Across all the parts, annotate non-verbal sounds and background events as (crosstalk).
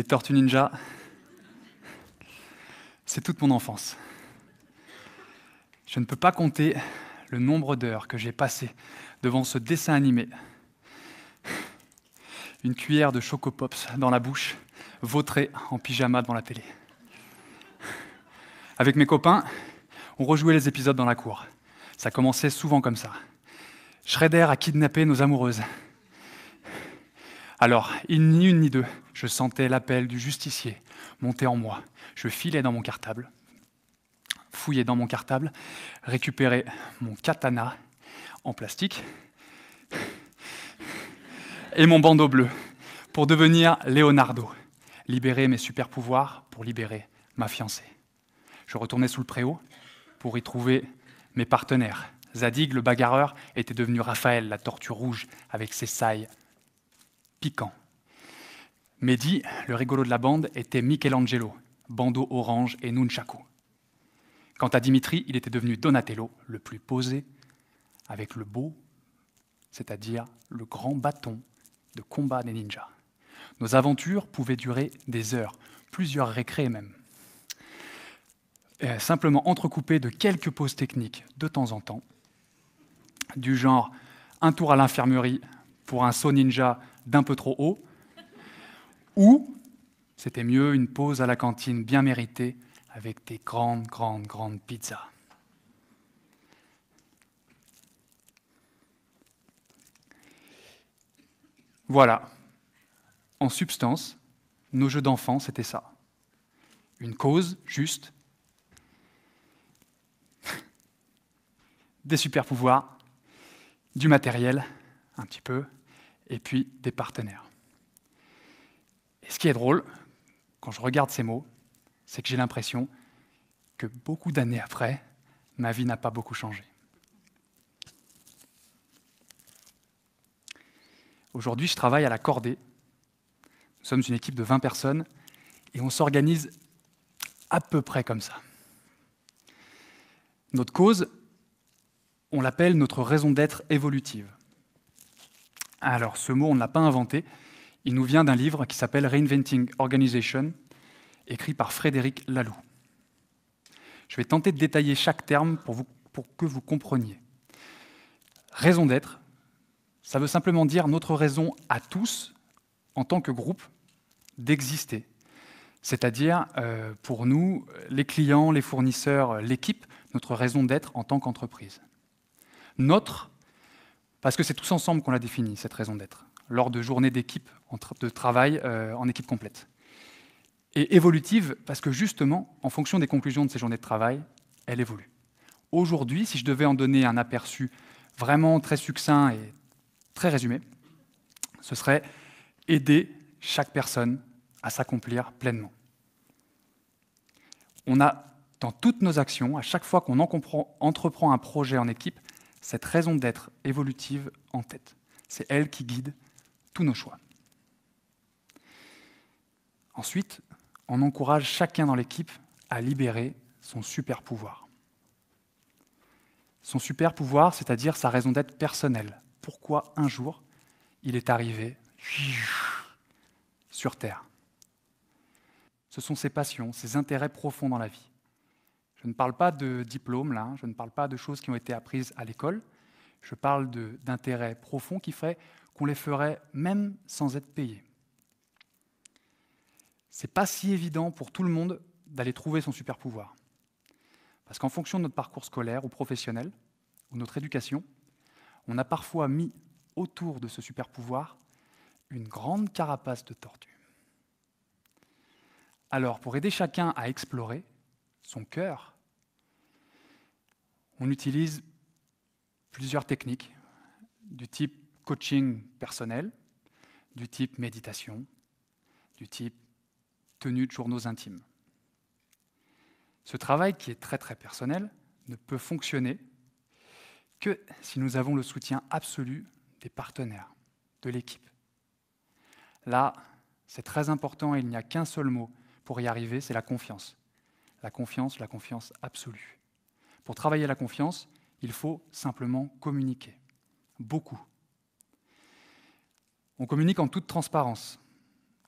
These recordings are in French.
les Tortues Ninja, c'est toute mon enfance. Je ne peux pas compter le nombre d'heures que j'ai passées devant ce dessin animé. Une cuillère de Choco Pops dans la bouche, vautrée en pyjama devant la télé. Avec mes copains, on rejouait les épisodes dans la cour. Ça commençait souvent comme ça. Shredder a kidnappé nos amoureuses. Alors, il ni une ni deux, je sentais l'appel du justicier monter en moi. Je filais dans mon cartable, fouillais dans mon cartable, récupérais mon katana en plastique et mon bandeau bleu pour devenir Leonardo, libérer mes super-pouvoirs pour libérer ma fiancée. Je retournais sous le préau pour y trouver mes partenaires. Zadig, le bagarreur, était devenu Raphaël, la tortue rouge, avec ses sailles piquant. Mehdi, le rigolo de la bande, était Michelangelo, bandeau orange et nunchaku. Quant à Dimitri, il était devenu Donatello, le plus posé, avec le beau, c'est-à-dire le grand bâton de combat des ninjas. Nos aventures pouvaient durer des heures, plusieurs récrés même. Euh, simplement entrecoupées de quelques pauses techniques de temps en temps, du genre un tour à l'infirmerie pour un saut ninja d'un peu trop haut, ou, c'était mieux, une pause à la cantine bien méritée avec des grandes, grandes, grandes pizzas. Voilà. En substance, nos jeux d'enfants, c'était ça. Une cause juste, (laughs) des super pouvoirs, du matériel, un petit peu, et puis des partenaires. Et ce qui est drôle, quand je regarde ces mots, c'est que j'ai l'impression que beaucoup d'années après, ma vie n'a pas beaucoup changé. Aujourd'hui, je travaille à la cordée. Nous sommes une équipe de 20 personnes et on s'organise à peu près comme ça. Notre cause, on l'appelle notre raison d'être évolutive. Alors ce mot, on ne l'a pas inventé. Il nous vient d'un livre qui s'appelle Reinventing Organization, écrit par Frédéric Laloux. Je vais tenter de détailler chaque terme pour, que vous compreniez. Raison d'être, ça veut simplement dire notre raison à tous, en tant que groupe, d'exister. C'est-à-dire, euh, pour nous, les clients, les fournisseurs, l'équipe, notre raison d'être en tant qu'entreprise. Notre, parce que c'est tous ensemble qu'on l'a définit, cette raison d'être, lors de journées d'équipe, de travail euh, en équipe complète. Et évolutive, parce que justement, en fonction des conclusions de ces journées de travail, elle évolue. Aujourd'hui, si je devais en donner un aperçu vraiment très succinct et très résumé, ce serait aider chaque personne à s'accomplir pleinement. On a dans toutes nos actions, à chaque fois qu'on entreprend un projet en équipe, cette raison d'être évolutive en tête. C'est elle qui guide tous nos choix. Ensuite, on encourage chacun dans l'équipe à libérer son super pouvoir. Son super pouvoir, c'est-à-dire sa raison d'être personnelle. Pourquoi un jour il est arrivé sur Terre Ce sont ses passions, ses intérêts profonds dans la vie. Je ne parle pas de diplômes, là, hein. je ne parle pas de choses qui ont été apprises à l'école, je parle d'intérêts profonds qui feraient qu'on les ferait même sans être payé. C'est pas si évident pour tout le monde d'aller trouver son super pouvoir. Parce qu'en fonction de notre parcours scolaire ou professionnel, ou notre éducation, on a parfois mis autour de ce super pouvoir une grande carapace de tortue. Alors, pour aider chacun à explorer, son cœur. On utilise plusieurs techniques du type coaching personnel, du type méditation, du type tenue de journaux intimes. Ce travail qui est très très personnel ne peut fonctionner que si nous avons le soutien absolu des partenaires, de l'équipe. Là, c'est très important et il n'y a qu'un seul mot pour y arriver, c'est la confiance. La confiance, la confiance absolue. Pour travailler la confiance, il faut simplement communiquer. Beaucoup. On communique en toute transparence.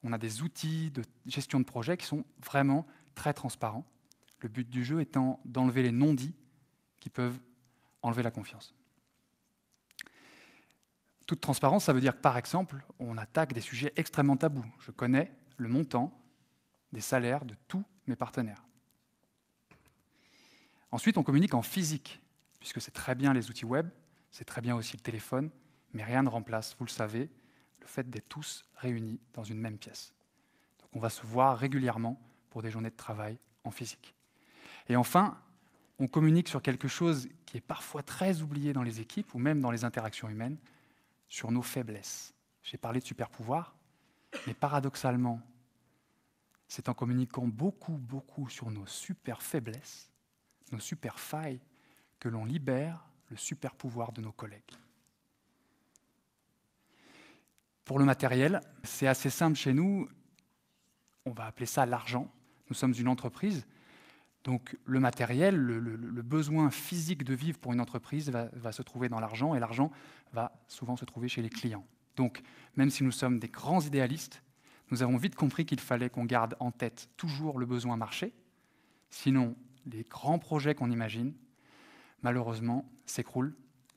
On a des outils de gestion de projet qui sont vraiment très transparents. Le but du jeu étant d'enlever les non-dits qui peuvent enlever la confiance. Toute transparence, ça veut dire que par exemple, on attaque des sujets extrêmement tabous. Je connais le montant des salaires de tous mes partenaires. Ensuite, on communique en physique, puisque c'est très bien les outils web, c'est très bien aussi le téléphone, mais rien ne remplace, vous le savez, le fait d'être tous réunis dans une même pièce. Donc on va se voir régulièrement pour des journées de travail en physique. Et enfin, on communique sur quelque chose qui est parfois très oublié dans les équipes ou même dans les interactions humaines, sur nos faiblesses. J'ai parlé de super pouvoir, mais paradoxalement, c'est en communiquant beaucoup, beaucoup sur nos super faiblesses nos super failles, que l'on libère le super pouvoir de nos collègues. Pour le matériel, c'est assez simple chez nous. On va appeler ça l'argent. Nous sommes une entreprise. Donc le matériel, le, besoin physique de vivre pour une entreprise va, va se trouver dans l'argent et l'argent va souvent se trouver chez les clients. Donc même si nous sommes des grands idéalistes, nous avons vite compris qu'il fallait qu'on garde en tête toujours le besoin marché, sinon les grands projets qu'on imagine, malheureusement, s'écroulent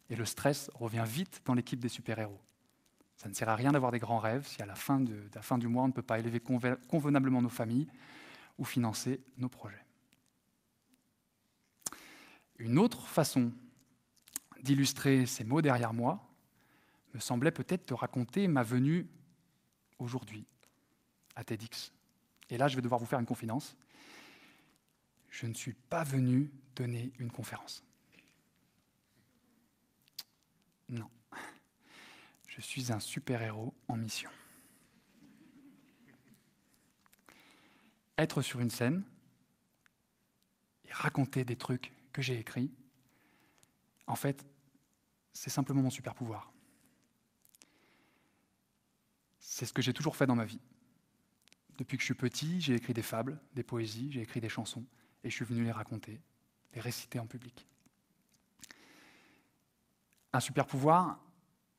et le stress revient vite dans l'équipe des super-héros. Ça ne sert à rien d'avoir des grands rêves si à la fin, du mois, on ne peut pas élever convenablement nos familles ou financer nos projets. Une autre façon d'illustrer ces mots derrière moi me semblait peut-être te raconter ma venue aujourd'hui à TEDx. Et là, je vais devoir vous faire une confidence je ne suis pas venu donner une conférence. Non, je suis un super-héros en mission. Être sur une scène et raconter des trucs que j'ai écrits, en fait, c'est simplement mon super-pouvoir. C'est ce que j'ai toujours fait dans ma vie. Depuis que je suis petit, j'ai écrit des fables, des poésies, j'ai écrit des chansons et je suis venu les raconter, les réciter en public. Un super pouvoir,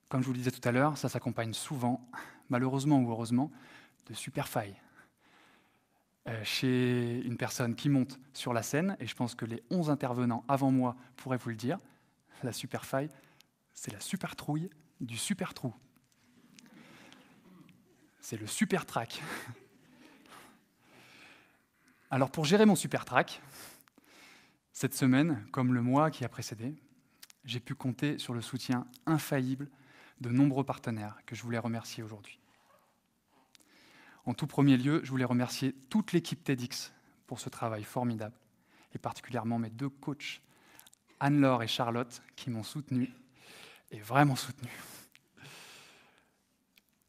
comme je vous le disais tout à l'heure, ça s'accompagne souvent, malheureusement ou heureusement, de super failles. Euh, chez une personne qui monte sur la scène, et je pense que les 11 intervenants avant moi pourraient vous le dire, la super faille, c'est la super trouille du super trou. C'est le super track. (laughs) Alors pour gérer mon super track, cette semaine, comme le mois qui a précédé, j'ai pu compter sur le soutien infaillible de nombreux partenaires que je voulais remercier aujourd'hui. En tout premier lieu, je voulais remercier toute l'équipe TEDx pour ce travail formidable, et particulièrement mes deux coachs, Anne-Laure et Charlotte, qui m'ont soutenu, et vraiment soutenu.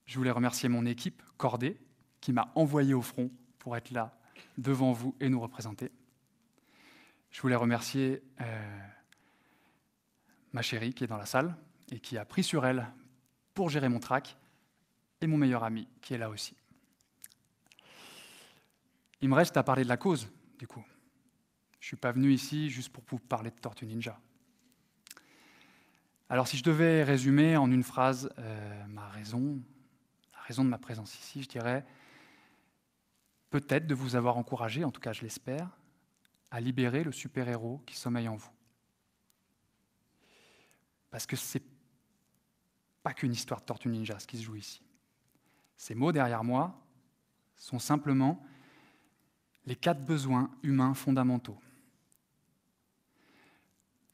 Je voulais remercier mon équipe, Cordée, qui m'a envoyé au front pour être là devant vous et nous représenter. Je voulais remercier euh, ma chérie qui est dans la salle et qui a pris sur elle pour gérer mon trac, et mon meilleur ami qui est là aussi. Il me reste à parler de la cause, du coup. Je ne suis pas venu ici juste pour vous parler de Tortue Ninja. Alors si je devais résumer en une phrase euh, ma raison, la raison de ma présence ici, je dirais, peut-être de vous avoir encouragé, en tout cas je l'espère, à libérer le super-héros qui sommeille en vous. Parce que ce n'est pas qu'une histoire de Tortue Ninja ce qui se joue ici. Ces mots derrière moi sont simplement les quatre besoins humains fondamentaux.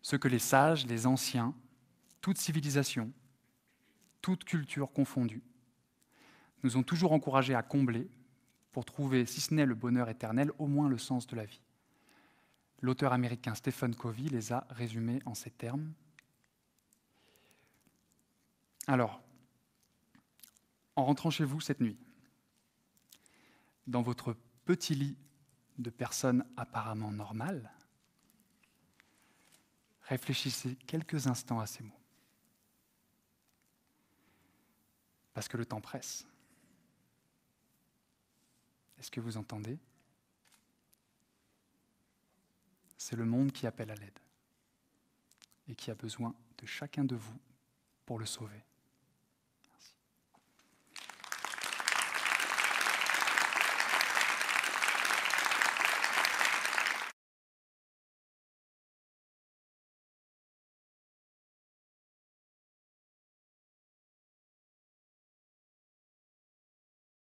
Ce que les sages, les anciens, toute civilisation, toute culture confondue, nous ont toujours encouragés à combler pour trouver, si ce n'est le bonheur éternel, au moins le sens de la vie. L'auteur américain Stephen Covey les a résumés en ces termes. Alors, en rentrant chez vous cette nuit, dans votre petit lit de personne apparemment normale, réfléchissez quelques instants à ces mots. Parce que le temps presse. Est-ce que vous entendez C'est le monde qui appelle à l'aide et qui a besoin de chacun de vous pour le sauver.